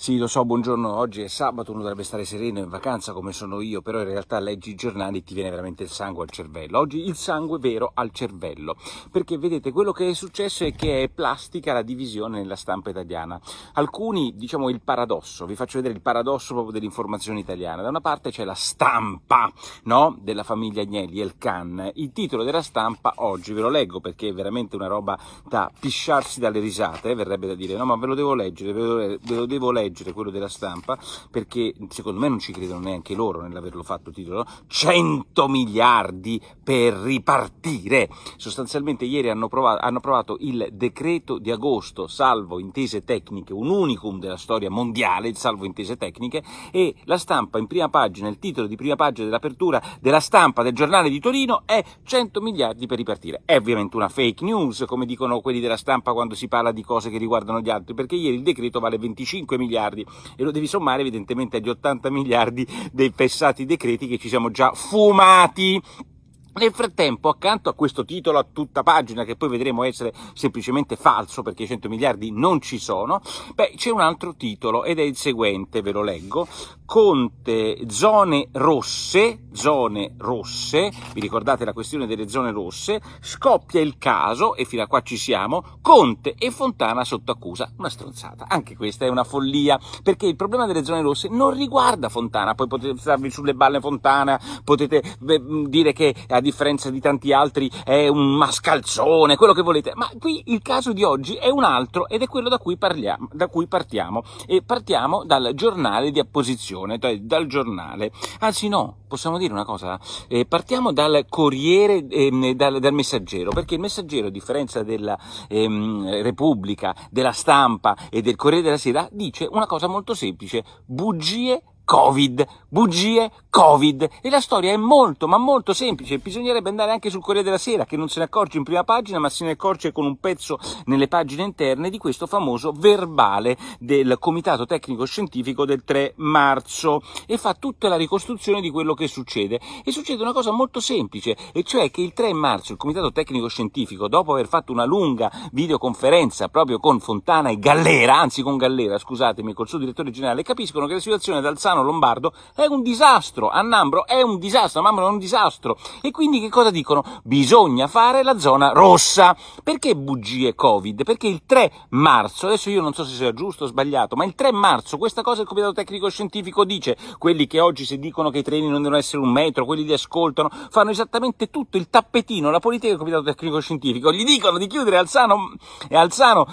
Sì, lo so, buongiorno, oggi è sabato, uno dovrebbe stare sereno in vacanza come sono io, però in realtà leggi i giornali e ti viene veramente il sangue al cervello. Oggi il sangue vero al cervello, perché vedete quello che è successo è che è plastica la divisione nella stampa italiana. Alcuni, diciamo il paradosso, vi faccio vedere il paradosso proprio dell'informazione italiana. Da una parte c'è la stampa, no? Della famiglia Agnelli, il Can. Il titolo della stampa oggi ve lo leggo perché è veramente una roba da pisciarsi dalle risate, eh, verrebbe da dire, no ma ve lo devo leggere, ve lo, ve lo devo leggere leggere quello della stampa, perché secondo me non ci credono neanche loro nell'averlo fatto titolo, 100 miliardi per ripartire. Sostanzialmente ieri hanno, provato, hanno approvato il decreto di agosto, salvo intese tecniche, un unicum della storia mondiale, salvo intese tecniche, e la stampa in prima pagina, il titolo di prima pagina dell'apertura della stampa del giornale di Torino è 100 miliardi per ripartire. È ovviamente una fake news, come dicono quelli della stampa quando si parla di cose che riguardano gli altri, perché ieri il decreto vale 25 miliardi miliardi e lo devi sommare evidentemente agli 80 miliardi dei passati decreti che ci siamo già fumati nel frattempo, accanto a questo titolo a tutta pagina, che poi vedremo essere semplicemente falso perché i 100 miliardi non ci sono, beh, c'è un altro titolo ed è il seguente, ve lo leggo. Conte, zone rosse, zone rosse, vi ricordate la questione delle zone rosse, scoppia il caso, e fino a qua ci siamo, Conte e Fontana sotto accusa, una stronzata. Anche questa è una follia, perché il problema delle zone rosse non riguarda Fontana, poi potete starvi sulle balle Fontana, potete beh, dire che differenza di tanti altri è un mascalzone, quello che volete, ma qui il caso di oggi è un altro ed è quello da cui, parliamo, da cui partiamo e partiamo dal giornale di apposizione, dal giornale, anzi no, possiamo dire una cosa, eh, partiamo dal Corriere, eh, dal, dal, Messaggero, perché il Messaggero a differenza della eh, Repubblica, della Stampa e del Corriere della Sera dice una cosa molto semplice, bugie Covid, bugie, Covid. E la storia è molto, ma molto semplice. Bisognerebbe andare anche sul Corriere della Sera, che non se ne accorge in prima pagina, ma se ne accorge con un pezzo nelle pagine interne di questo famoso verbale del Comitato Tecnico Scientifico del 3 marzo e fa tutta la ricostruzione di quello che succede. E succede una cosa molto semplice, e cioè che il 3 marzo il Comitato Tecnico Scientifico, dopo aver fatto una lunga videoconferenza proprio con Fontana e Gallera, anzi con Gallera, scusatemi, col suo direttore generale, capiscono che la situazione ad Alzano Romano Lombardo è un disastro, Annambro è un disastro, Mamma è un disastro. E quindi che cosa dicono? Bisogna fare la zona rossa. Perché bugie Covid? Perché il 3 marzo, adesso io non so se sia giusto o sbagliato, ma il 3 marzo questa cosa il Comitato Tecnico Scientifico dice, quelli che oggi si dicono che i treni non devono essere un metro, quelli li ascoltano, fanno esattamente tutto il tappetino, la politica del Comitato Tecnico Scientifico, gli dicono di chiudere Alzano e Alzano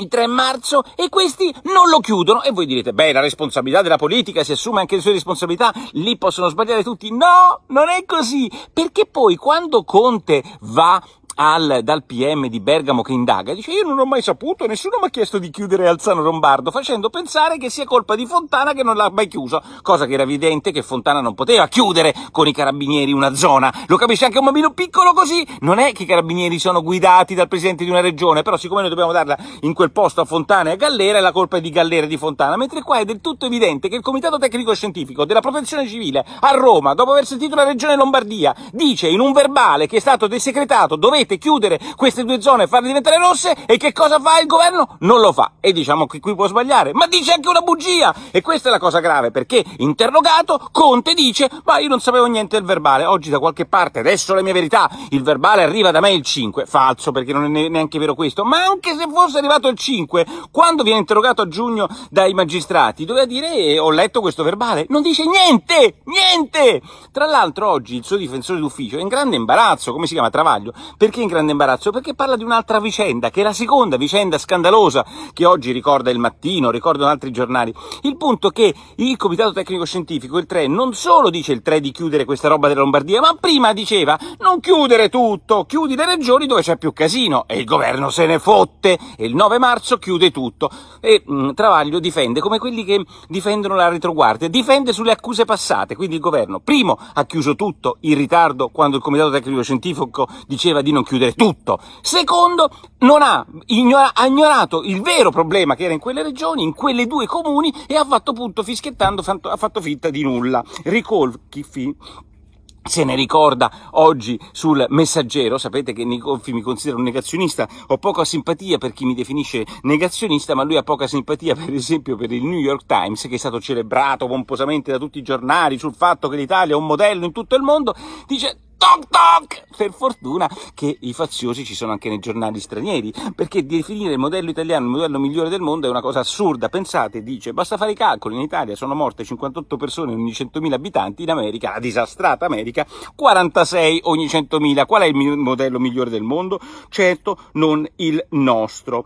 il 3 marzo e questi non lo chiudono e voi direte beh la responsabilità della politica si assume anche le sue responsabilità lì possono sbagliare tutti no non è così perché poi quando Conte va al, dal PM di Bergamo che indaga, dice io non ho mai saputo, nessuno mi ha chiesto di chiudere Alzano Lombardo, facendo pensare che sia colpa di Fontana che non l'ha mai chiuso, cosa che era evidente che Fontana non poteva chiudere con i carabinieri una zona, lo capisce anche un bambino piccolo così, non è che i carabinieri sono guidati dal presidente di una regione, però siccome noi dobbiamo darla in quel posto a Fontana e a Gallera, la colpa è di Gallera e di Fontana, mentre qua è del tutto evidente che il Comitato Tecnico Scientifico della Protezione Civile a Roma, dopo aver sentito la regione Lombardia, dice in un verbale che è stato desecretato, dovete dovete chiudere queste due zone e farle diventare rosse e che cosa fa il governo? Non lo fa. E diciamo che qui può sbagliare, ma dice anche una bugia e questa è la cosa grave perché interrogato Conte dice ma io non sapevo niente del verbale, oggi da qualche parte, adesso la mia verità, il verbale arriva da me il 5, falso perché non è neanche vero questo, ma anche se fosse arrivato il 5, quando viene interrogato a giugno dai magistrati, doveva dire eh, ho letto questo verbale, non dice niente, niente! Tra l'altro oggi il suo difensore d'ufficio è in grande imbarazzo, come si chiama Travaglio, perché perché in grande imbarazzo? Perché parla di un'altra vicenda, che è la seconda vicenda scandalosa che oggi ricorda il mattino, ricordano altri giornali. Il punto è che il Comitato Tecnico Scientifico, il 3, non solo dice il 3 di chiudere questa roba della Lombardia, ma prima diceva non chiudere tutto, chiudi le regioni dove c'è più casino e il governo se ne fotte e il 9 marzo chiude tutto. E mh, mm, Travaglio difende come quelli che difendono la retroguardia, difende sulle accuse passate, quindi il governo primo ha chiuso tutto in ritardo quando il Comitato Tecnico Scientifico diceva di non chiudere tutto. Secondo, non ha, ignora, ha, ignorato il vero problema che era in quelle regioni, in quelle due comuni e ha fatto punto fischiettando, fatto, ha fatto finta di nulla. Ricolchi, fi, se ne ricorda oggi sul messaggero, sapete che Nicolfi mi considera un negazionista, ho poca simpatia per chi mi definisce negazionista, ma lui ha poca simpatia per esempio per il New York Times, che è stato celebrato pomposamente da tutti i giornali sul fatto che l'Italia è un modello in tutto il mondo, dice toc toc! Per fortuna che i faziosi ci sono anche nei giornali stranieri, perché definire il modello italiano il modello migliore del mondo è una cosa assurda. Pensate, dice, basta fare i calcoli, in Italia sono morte 58 persone ogni 100.000 abitanti, in America, la disastrata America, 46 ogni 100.000. Qual è il modello migliore del mondo? Certo, non il nostro.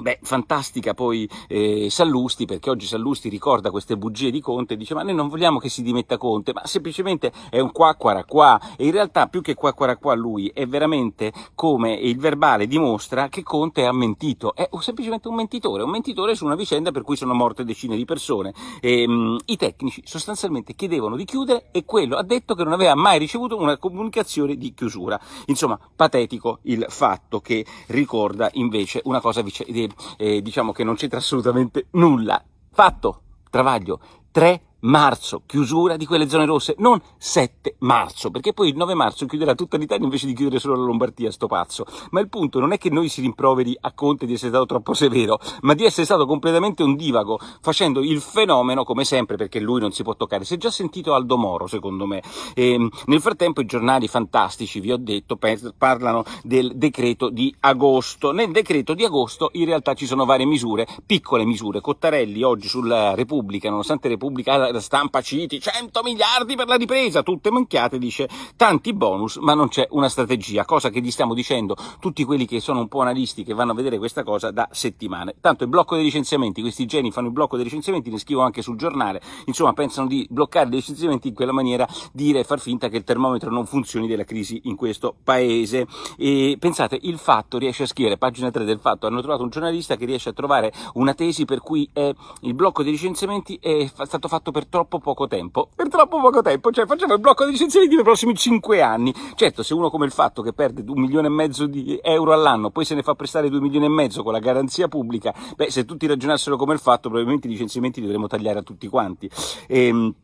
Beh, fantastica poi eh, Sallusti, perché oggi Sallusti ricorda queste bugie di Conte e dice ma noi non vogliamo che si dimetta Conte, ma semplicemente è un qua quara qua e in realtà più che qua qua, qua lui è veramente come il verbale dimostra che Conte ha mentito, è semplicemente un mentitore, un mentitore su una vicenda per cui sono morte decine di persone. E, ehm, mh, I tecnici sostanzialmente chiedevano di chiudere e quello ha detto che non aveva mai ricevuto una comunicazione di chiusura. Insomma, patetico il fatto che ricorda invece una cosa vicenda eh, eh, diciamo che non c'entra assolutamente nulla. Fatto, travaglio, 3 marzo, chiusura di quelle zone rosse, non 7 marzo, perché poi il 9 marzo chiuderà tutta l'Italia invece di chiudere solo la Lombardia, sto pazzo. Ma il punto non è che noi si rimproveri a Conte di essere stato troppo severo, ma di essere stato completamente un divago, facendo il fenomeno come sempre, perché lui non si può toccare. Si è già sentito Aldo Moro, secondo me. E, ehm, nel frattempo i giornali fantastici, vi ho detto, parlano del decreto di agosto. Nel decreto di agosto in realtà ci sono varie misure, piccole misure. Cottarelli oggi sulla Repubblica, nonostante Repubblica da cioè, stampa citi 100 miliardi per la ripresa, tutte manchiate, dice tanti bonus ma non c'è una strategia, cosa che gli stiamo dicendo tutti quelli che sono un po' analisti che vanno a vedere questa cosa da settimane. Tanto il blocco dei licenziamenti, questi geni fanno il blocco dei licenziamenti, ne scrivo anche sul giornale, insomma pensano di bloccare i licenziamenti in quella maniera, dire, far finta che il termometro non funzioni della crisi in questo paese. E pensate, il fatto riesce a scrivere, pagina 3 del fatto, hanno trovato un giornalista che riesce a trovare una tesi per cui eh, il blocco dei licenziamenti è stato fatto per per troppo poco tempo. Per troppo poco tempo, cioè facciamo il blocco dei licenziamenti per i prossimi 5 anni. Certo, se uno come il fatto che perde un milione e mezzo di euro all'anno, poi se ne fa prestare 2 milioni e mezzo con la garanzia pubblica, beh, se tutti ragionassero come il fatto, probabilmente i licenziamenti li dovremmo tagliare a tutti quanti. Ehm,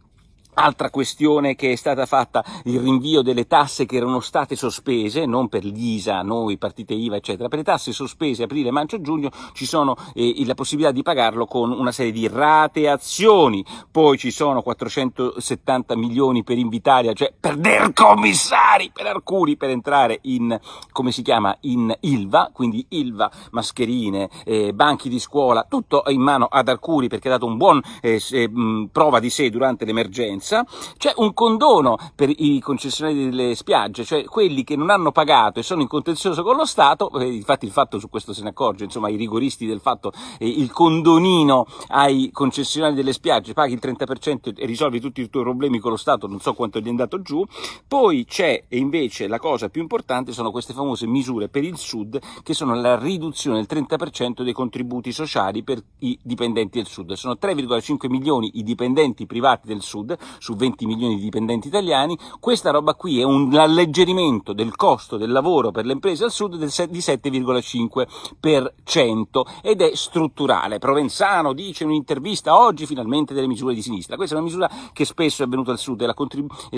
Altra questione che è stata fatta, il rinvio delle tasse che erano state sospese, non per l'ISA, noi, partite IVA, eccetera, per le tasse sospese aprile, maggio e giugno ci sono eh, la possibilità di pagarlo con una serie di rateazioni, poi ci sono 470 milioni per Invitalia, cioè per der commissari, per Arcuri, per entrare in, come si chiama, in ILVA, quindi ILVA, mascherine, eh, banchi di scuola, tutto in mano ad Arcuri perché ha dato un buon eh, eh prova di sé durante l'emergenza, Provenza, c'è un condono per i concessionari delle spiagge, cioè quelli che non hanno pagato e sono in contenzioso con lo Stato, eh, infatti il fatto su questo se ne accorge, insomma i rigoristi del fatto, eh, il condonino ai concessionari delle spiagge, paghi il 30% e risolvi tutti i tuoi problemi con lo Stato, non so quanto gli è andato giù, poi c'è invece la cosa più importante sono queste famose misure per il Sud che sono la riduzione del 30% dei contributi sociali per i dipendenti del Sud, sono 3,5 milioni i dipendenti privati del Sud, su 20 milioni di dipendenti italiani, questa roba qui è un alleggerimento del costo del lavoro per le imprese al sud del, di 7,5% ed è strutturale. Provenzano dice in un'intervista oggi finalmente delle misure di sinistra. Questa è una misura che spesso è venuta al sud, la,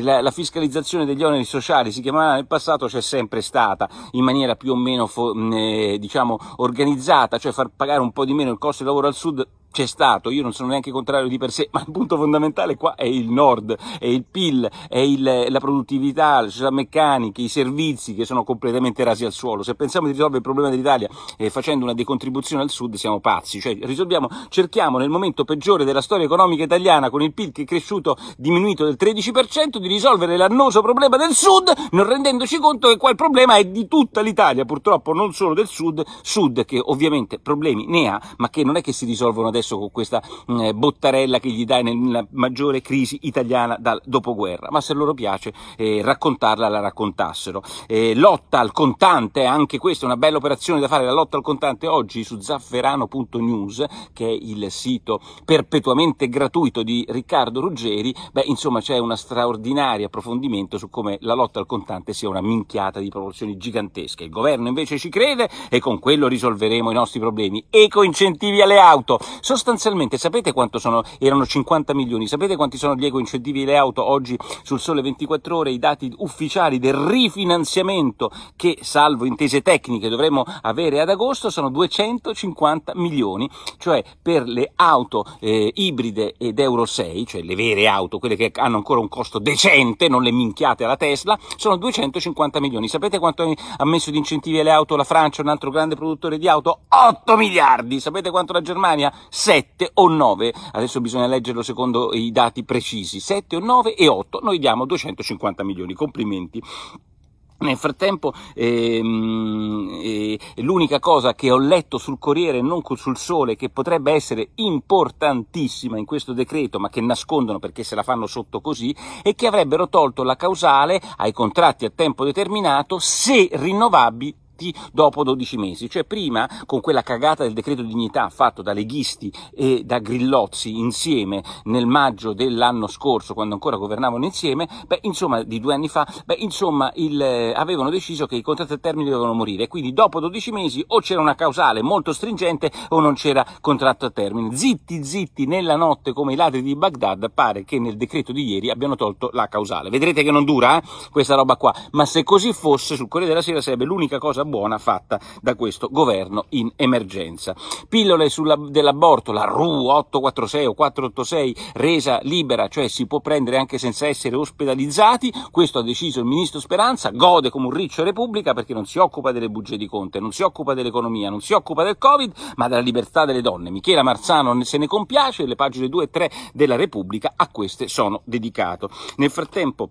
la, la fiscalizzazione degli oneri sociali si chiamava nel passato, c'è sempre stata in maniera più o meno eh, diciamo, organizzata, cioè far pagare un po' di meno il costo del lavoro al sud c'è stato, io non sono neanche contrario di per sé, ma il punto fondamentale qua è il nord, è il PIL, è il, la produttività, le società meccaniche, i servizi che sono completamente rasi al suolo. Se pensiamo di risolvere il problema dell'Italia eh, facendo una decontribuzione al sud siamo pazzi, cioè cerchiamo nel momento peggiore della storia economica italiana con il PIL che è cresciuto diminuito del 13% di risolvere l'annoso problema del sud non rendendoci conto che qua il problema è di tutta l'Italia, purtroppo non solo del sud, sud che ovviamente problemi ne ha, ma che non è che si risolvono adesso adesso con questa mh, mm, eh, bottarella che gli dai nella maggiore crisi italiana dal dopoguerra, ma se loro piace eh, raccontarla la raccontassero. Eh, lotta al contante, anche questa è una bella operazione da fare, la lotta al contante oggi su zafferano.news, che è il sito perpetuamente gratuito di Riccardo Ruggeri, beh insomma c'è una straordinaria approfondimento su come la lotta al contante sia una minchiata di proporzioni gigantesche. Il governo invece ci crede e con quello risolveremo i nostri problemi. Eco incentivi alle auto. Sostanzialmente, sapete quanto sono? Erano 50 milioni, sapete quanti sono gli eco incentivi le auto oggi sul sole 24 ore? I dati ufficiali del rifinanziamento che, salvo intese tecniche, dovremmo avere ad agosto sono 250 milioni, cioè per le auto eh, ibride ed Euro 6, cioè le vere auto, quelle che hanno ancora un costo decente, non le minchiate alla Tesla, sono 250 milioni. Sapete quanto ha messo di incentivi alle auto la Francia, un altro grande produttore di auto? 8 miliardi! Sapete quanto la Germania? 7 o 9, adesso bisogna leggerlo secondo i dati precisi, 7 o 9 e 8, noi diamo 250 milioni, complimenti. Nel frattempo ehm, eh, l'unica cosa che ho letto sul Corriere, e non sul Sole, che potrebbe essere importantissima in questo decreto, ma che nascondono perché se la fanno sotto così, è che avrebbero tolto la causale ai contratti a tempo determinato se rinnovabili eletti dopo 12 mesi, cioè prima con quella cagata del decreto dignità fatto da leghisti e da grillozzi insieme nel maggio dell'anno scorso quando ancora governavano insieme, beh, insomma di due anni fa, beh, insomma il, eh, avevano deciso che i contratti a termine dovevano morire, quindi dopo 12 mesi o c'era una causale molto stringente o non c'era contratto a termine. Zitti zitti nella notte come i ladri di Baghdad pare che nel decreto di ieri abbiano tolto la causale. Vedrete che non dura eh, questa roba qua, ma se così fosse sul Corriere della Sera sarebbe l'unica cosa buona fatta da questo governo in emergenza. Pillole sulla, dell'aborto, la RU 846 o 486 resa libera, cioè si può prendere anche senza essere ospedalizzati, questo ha deciso il ministro Speranza, gode come un riccio Repubblica perché non si occupa delle bugie di Conte, non si occupa dell'economia, non si occupa del Covid, ma della libertà delle donne. Michela Marzano se ne compiace, le pagine 2 e 3 della Repubblica a queste sono dedicato. Nel frattempo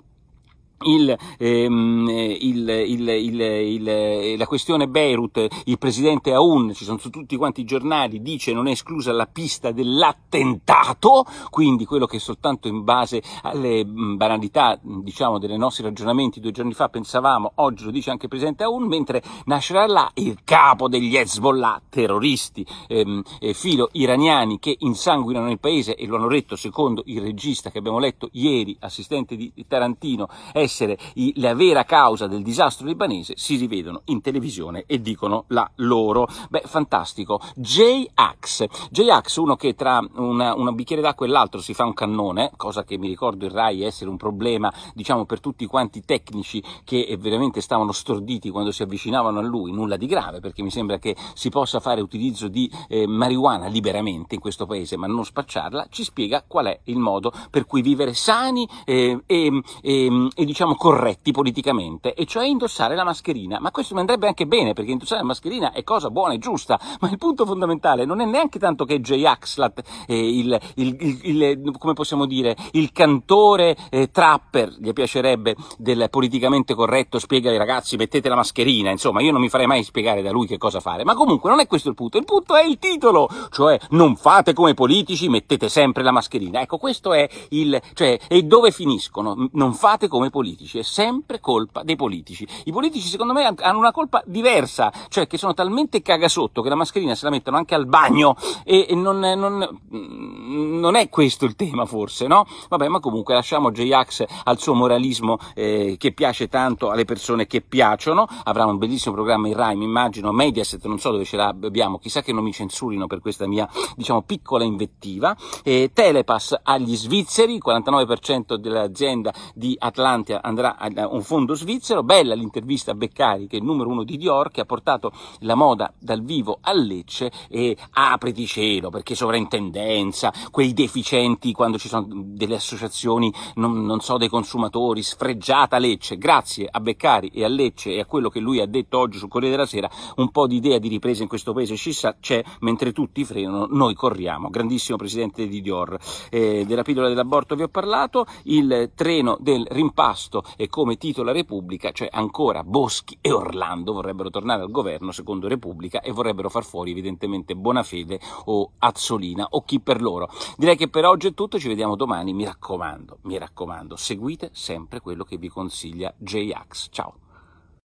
il, ehm, il, il, la questione Beirut, il presidente Aoun, ci sono su tutti quanti i giornali, dice non è esclusa la pista dell'attentato, quindi quello che soltanto in base alle mm, banalità diciamo, dei nostri ragionamenti due giorni fa pensavamo, oggi lo dice anche il presidente Aoun, mentre Nasrallah, il capo degli Hezbollah, terroristi ehm, filo iraniani che insanguinano il paese e lo hanno detto secondo il regista che abbiamo letto ieri, assistente di Tarantino, è essere la vera causa del disastro libanese, si rivedono in televisione e dicono la loro. Beh, fantastico. J-Ax, J-Ax uno che tra una, un bicchiere d'acqua e l'altro si fa un cannone, cosa che mi ricordo il Rai essere un problema, diciamo, per tutti quanti i tecnici che eh, veramente stavano storditi quando si avvicinavano a lui, nulla di grave, perché mi sembra che si possa fare utilizzo di eh, marijuana liberamente in questo paese, ma non spacciarla, ci spiega qual è il modo per cui vivere sani eh, e, e, ehm, e, ehm, e diciamo diciamo, corretti politicamente, e cioè indossare la mascherina. Ma questo mi andrebbe anche bene, perché indossare la mascherina è cosa buona e giusta, ma il punto fondamentale non è neanche tanto che Jay Axlat, eh, il, il, il, come possiamo dire, il cantore eh, trapper, gli piacerebbe, del politicamente corretto, spiega ai ragazzi mettete la mascherina, insomma, io non mi farei mai spiegare da lui che cosa fare, ma comunque non è questo il punto, il punto è il titolo, cioè non fate come politici, mettete sempre la mascherina. Ecco, questo è il, cioè, e dove finiscono? Non fate come politici politici, è sempre colpa dei politici. I politici secondo me hanno una colpa diversa, cioè che sono talmente cagasotto che la mascherina se la mettono anche al bagno e non, non, mm, non è questo il tema forse, no? Vabbè, ma comunque lasciamo J-Ax al suo moralismo eh, che piace tanto alle persone che piacciono, avrà un bellissimo programma in Rai, mi immagino, Mediaset, non so dove ce l'abbiamo, chissà che non mi censurino per questa mia, diciamo, piccola invettiva, eh, Telepass agli svizzeri, 49% dell'azienda di Atlantia andrà a un fondo svizzero. Bella l'intervista a Beccari, che è il numero uno di Dior, che ha portato la moda dal vivo a Lecce e apriti cielo, perché sovrintendenza, quei deficienti quando ci sono delle associazioni, non, non so, dei consumatori, sfreggiata Lecce. Grazie a Beccari e a Lecce e a quello che lui ha detto oggi sul Corriere della Sera, un po' di idea di ripresa in questo paese ci sa, c'è, mentre tutti frenano, noi corriamo. Grandissimo presidente di Dior. Eh, della pillola dell'aborto vi ho parlato, il treno del rimpasto posto e come titola Repubblica, cioè ancora Boschi e Orlando vorrebbero tornare al governo secondo Repubblica e vorrebbero far fuori evidentemente Bonafede o Azzolina o chi per loro. Direi che per oggi è tutto, ci vediamo domani, mi raccomando, mi raccomando, seguite sempre quello che vi consiglia J-Ax. Ciao!